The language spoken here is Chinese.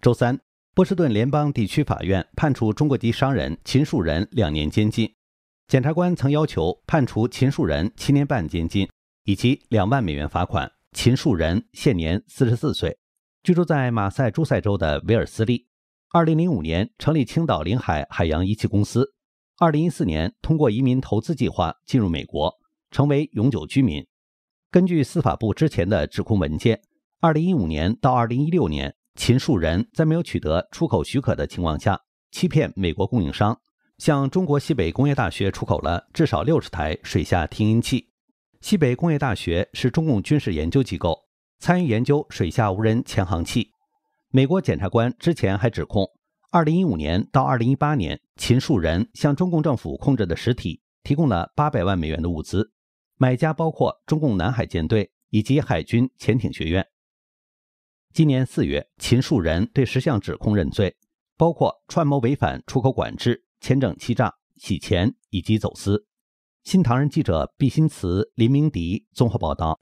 周三，波士顿联邦地区法院判处中国籍商人秦树人两年监禁。检察官曾要求判处秦树人七年半监禁以及两万美元罚款。秦树人现年四十四岁，居住在马赛诸塞州的韦尔斯利。二零零五年成立青岛临海海洋仪器公司。二零一四年通过移民投资计划进入美国，成为永久居民。根据司法部之前的指控文件，二零一五年到二零一六年。秦树人，在没有取得出口许可的情况下，欺骗美国供应商，向中国西北工业大学出口了至少六十台水下听音器。西北工业大学是中共军事研究机构，参与研究水下无人潜航器。美国检察官之前还指控，二零一五年到二零一八年，秦树人向中共政府控制的实体提供了八百万美元的物资，买家包括中共南海舰队以及海军潜艇学院。今年四月，秦树人对十项指控认罪，包括串谋违反出口管制、签证欺诈、洗钱以及走私。新唐人记者毕新慈、林明迪综合报道。